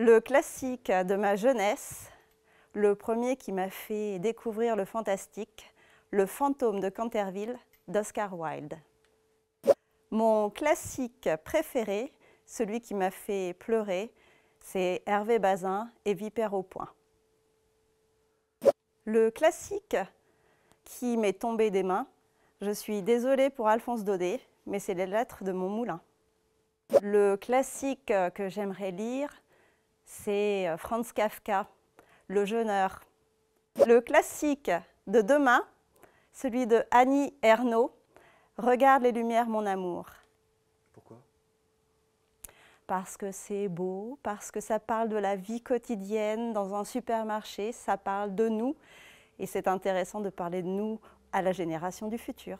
Le classique de ma jeunesse, le premier qui m'a fait découvrir le fantastique, Le fantôme de Canterville d'Oscar Wilde. Mon classique préféré, celui qui m'a fait pleurer, c'est Hervé Bazin et Vipère au point. Le classique qui m'est tombé des mains, je suis désolée pour Alphonse Daudet, mais c'est les lettres de mon moulin. Le classique que j'aimerais lire, c'est euh, Franz Kafka, Le Jeûneur. Le classique de demain, celui de Annie Ernaux, Regarde les lumières, mon amour. Pourquoi Parce que c'est beau, parce que ça parle de la vie quotidienne dans un supermarché, ça parle de nous, et c'est intéressant de parler de nous à la génération du futur.